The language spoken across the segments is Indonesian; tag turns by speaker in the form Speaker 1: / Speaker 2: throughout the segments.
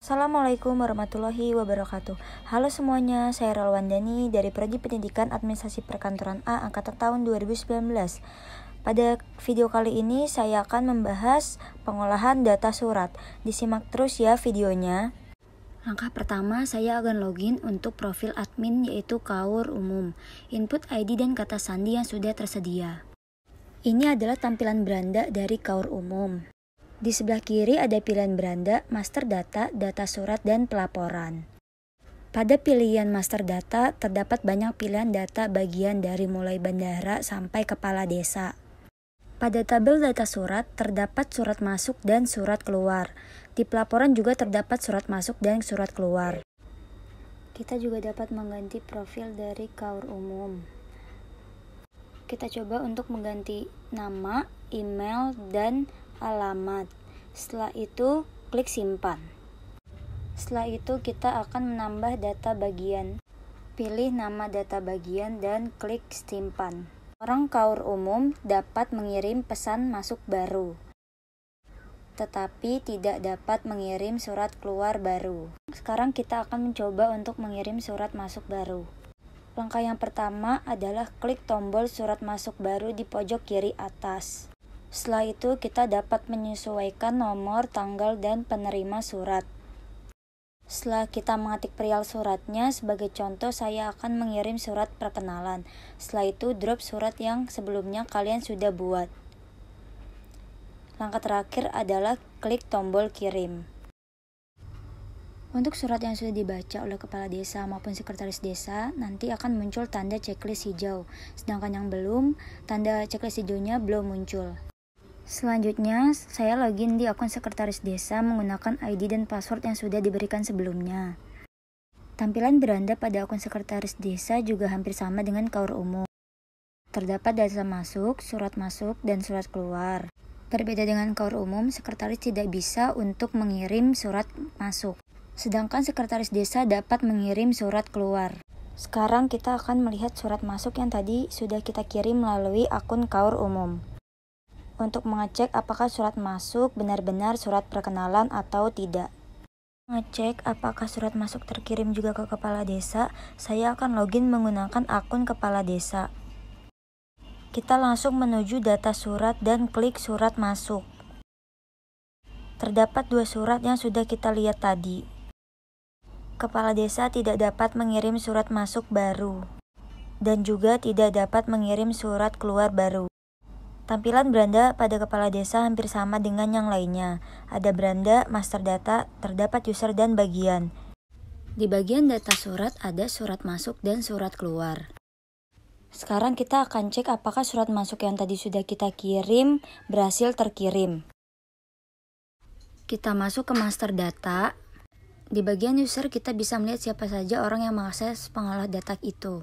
Speaker 1: Assalamualaikum warahmatullahi wabarakatuh Halo semuanya, saya Rolwan Dani dari Prodi Pendidikan Administrasi Perkantoran A Angkatan tahun 2019 Pada video kali ini saya akan membahas pengolahan data surat Disimak terus ya videonya Langkah pertama, saya akan login untuk profil admin yaitu kaur umum, input ID dan kata sandi yang sudah tersedia. Ini adalah tampilan beranda dari kaur umum. Di sebelah kiri ada pilihan beranda, master data, data surat, dan pelaporan. Pada pilihan master data, terdapat banyak pilihan data bagian dari mulai bandara sampai kepala desa. Pada tabel data surat, terdapat surat masuk dan surat keluar. Di pelaporan juga terdapat surat masuk dan surat keluar. Kita juga dapat mengganti profil dari kaur umum. Kita coba untuk mengganti nama, email, dan alamat. Setelah itu, klik simpan. Setelah itu, kita akan menambah data bagian. Pilih nama data bagian dan klik simpan. Orang kaur umum dapat mengirim pesan masuk baru, tetapi tidak dapat mengirim surat keluar baru. Sekarang kita akan mencoba untuk mengirim surat masuk baru. Langkah yang pertama adalah klik tombol surat masuk baru di pojok kiri atas. Setelah itu, kita dapat menyesuaikan nomor, tanggal, dan penerima surat. Setelah kita mengetik perial suratnya, sebagai contoh saya akan mengirim surat perkenalan. Setelah itu, drop surat yang sebelumnya kalian sudah buat. Langkah terakhir adalah klik tombol kirim. Untuk surat yang sudah dibaca oleh kepala desa maupun sekretaris desa, nanti akan muncul tanda checklist hijau. Sedangkan yang belum, tanda checklist hijaunya belum muncul. Selanjutnya, saya login di akun sekretaris desa menggunakan ID dan password yang sudah diberikan sebelumnya. Tampilan beranda pada akun sekretaris desa juga hampir sama dengan kaur umum. Terdapat data masuk, surat masuk, dan surat keluar. Berbeda dengan kaur umum, sekretaris tidak bisa untuk mengirim surat masuk. Sedangkan sekretaris desa dapat mengirim surat keluar. Sekarang kita akan melihat surat masuk yang tadi sudah kita kirim melalui akun kaur umum untuk mengecek apakah surat masuk benar-benar surat perkenalan atau tidak. Mengecek apakah surat masuk terkirim juga ke kepala desa, saya akan login menggunakan akun kepala desa. Kita langsung menuju data surat dan klik surat masuk. Terdapat dua surat yang sudah kita lihat tadi. Kepala desa tidak dapat mengirim surat masuk baru dan juga tidak dapat mengirim surat keluar baru. Tampilan beranda pada kepala desa hampir sama dengan yang lainnya. Ada beranda, master data, terdapat user dan bagian. Di bagian data surat ada surat masuk dan surat keluar. Sekarang kita akan cek apakah surat masuk yang tadi sudah kita kirim berhasil terkirim. Kita masuk ke master data. Di bagian user kita bisa melihat siapa saja orang yang mengakses pengolah data itu.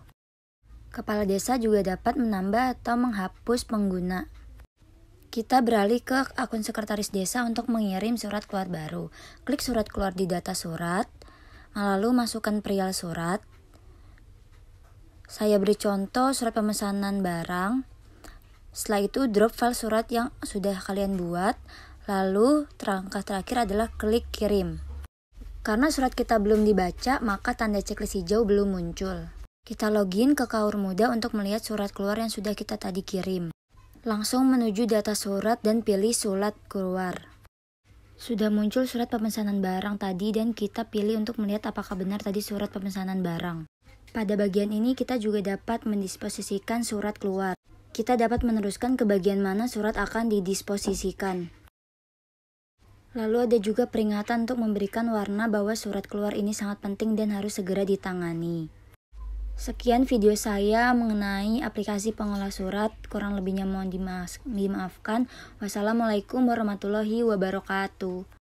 Speaker 1: Kepala desa juga dapat menambah atau menghapus pengguna kita beralih ke akun sekretaris desa untuk mengirim surat keluar baru. Klik surat keluar di data surat, lalu masukkan perial surat. Saya beri contoh surat pemesanan barang. Setelah itu drop file surat yang sudah kalian buat, lalu langkah terakhir adalah klik kirim. Karena surat kita belum dibaca, maka tanda checklist hijau belum muncul. Kita login ke Kaur Muda untuk melihat surat keluar yang sudah kita tadi kirim. Langsung menuju data surat dan pilih surat keluar. Sudah muncul surat pemesanan barang tadi dan kita pilih untuk melihat apakah benar tadi surat pemesanan barang. Pada bagian ini kita juga dapat mendisposisikan surat keluar. Kita dapat meneruskan ke bagian mana surat akan didisposisikan. Lalu ada juga peringatan untuk memberikan warna bahwa surat keluar ini sangat penting dan harus segera ditangani. Sekian video saya mengenai aplikasi pengolah surat. Kurang lebihnya mohon dimaafkan. Wassalamualaikum warahmatullahi wabarakatuh.